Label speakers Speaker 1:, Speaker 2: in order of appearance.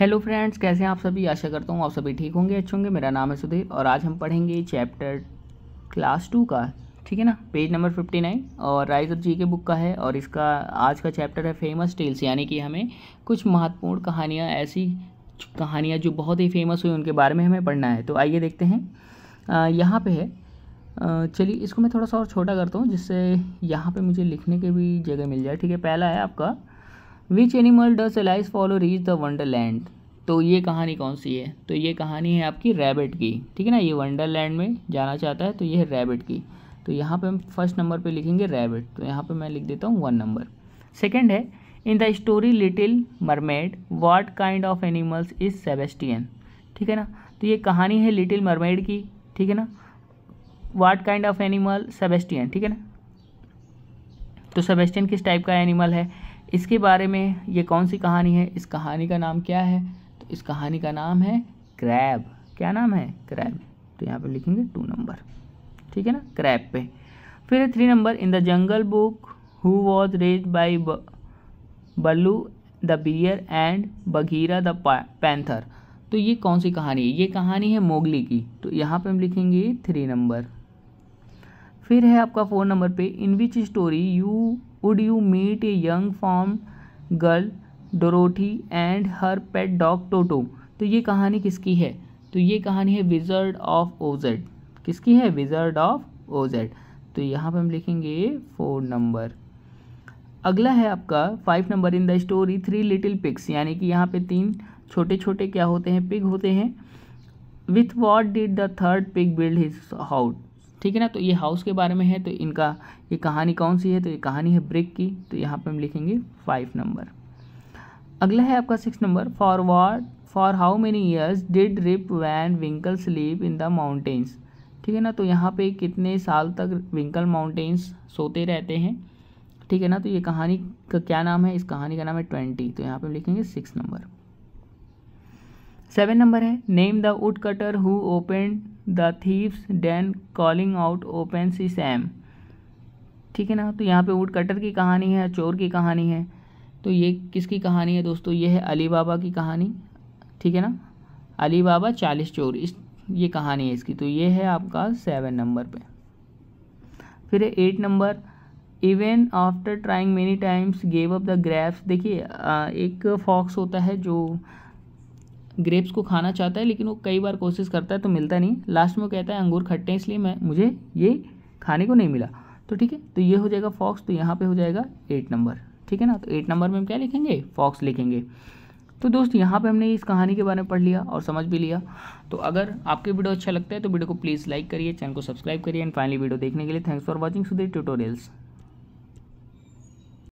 Speaker 1: hello friends कैसे हैं आप सभी आशा करता हूँ आप सभी ठीक होंगे अच्छे होंगे मेरा नाम है सुधीर और आज हम पढ़ेंगे चैप्टर क्लास टू का ठीक है ना पेज नंबर फिफ्टी नाइन और rise of G K book का है और इसका आज का चैप्टर है फेमस टेल्स यानी कि हमें कुछ महत्वपूर्ण कहानियाँ ऐसी कहानियाँ जो बहुत ही फेमस हुई उनके बारे में हमें पढ़ना है तो आइए देखते हैं यहाँ पर है चलिए इसको मैं थोड़ा सा और छोटा करता हूँ जिससे यहाँ पर मुझे लिखने की भी जगह मिल जाए ठीक है पहला है आपका which animal does Alice follow reach the wonderland तो ये कहानी कौन सी है तो ये कहानी है आपकी रैबिट की ठीक है ना ये वंडरलैंड में जाना चाहता है तो ये है रैबिट की तो यहाँ पे हम फर्स्ट नंबर पे लिखेंगे रैबिट तो यहाँ पे मैं लिख देता हूँ वन नंबर सेकेंड है in the story little mermaid what kind of animals is Sebastian ठीक है ना तो ये कहानी है लिटिल मरमेड की ठीक है ना what kind of animal Sebastian ठीक है ना तो सेबेस्टियन किस टाइप का एनिमल है इसके बारे में ये कौन सी कहानी है इस कहानी का नाम क्या है तो इस कहानी का नाम है क्रैब क्या नाम है क्रैब तो यहाँ पे लिखेंगे टू नंबर ठीक है ना क्रैब पे फिर three number in the jungle book who was raised by Baloo the bear and Bagheera the panther तो ये कौन सी कहानी है ये कहानी है मोगली की तो यहाँ पे हम लिखेंगे थ्री नंबर फिर है आपका फोर नंबर पे in which story you would you meet a young farm girl Dorothy and her pet dog Toto तो ये कहानी किसकी है तो ये कहानी है विजर्ड ऑफ ओजेड किसकी है विजर्ड ऑफ ओजेड तो यहाँ पे हम लिखेंगे फोर नंबर अगला है आपका five number in the story three little pigs यानी कि यहाँ पे तीन छोटे छोटे क्या होते हैं पिग होते हैं with what did the third pig build his house ठीक है ना तो ये हाउस के बारे में है तो इनका ये कहानी कौन सी है तो ये कहानी है ब्रिक की तो यहाँ पर हम लिखेंगे फाइव नंबर अगला है आपका six number forward for how many years did Rip Van Winkle sleep in the mountains ठीक है ना तो यहाँ पे कितने साल तक विंकल माउंटेन्स सोते रहते हैं ठीक है ना तो ये कहानी का क्या नाम है इस कहानी का नाम है ट्वेंटी तो यहाँ पे लिखेंगे सिक्स नंबर सेवन नंबर है name the wood cutter who open the thieves den calling out open sesame ठीक है ना तो यहाँ पे वुड कटर की कहानी है चोर की कहानी है तो ये किसकी कहानी है दोस्तों ये है अली बाबा की कहानी ठीक है ना अली बाबा चालीस चोर इस ये कहानी है इसकी तो ये है आपका सेवन नंबर पे फिर eight number even after trying many times gave up the grapes देखिए एक फॉक्स होता है जो ग्रेप्स को खाना चाहता है लेकिन वो कई बार कोशिश करता है तो मिलता नहीं लास्ट में वो कहता है अंगूर खट्टे हैं इसलिए मैं मुझे ये खाने को नहीं मिला तो ठीक है तो ये हो जाएगा फॉक्स तो यहाँ पे हो जाएगा एट नंबर ठीक है ना तो एट नंबर में हम क्या लिखेंगे फॉक्स लिखेंगे तो दोस्त यहाँ पर हमने इस कहानी के बारे में पढ़ लिया और समझ भी लिया तो अगर आपके वीडियो अच्छा लगता है तो वीडियो को प्लीज़ लाइक करिए चैनल को सब्सक्राइब करिए एंड फाइनली वीडियो देखने के लिए thanks for watching Sudhir tutorials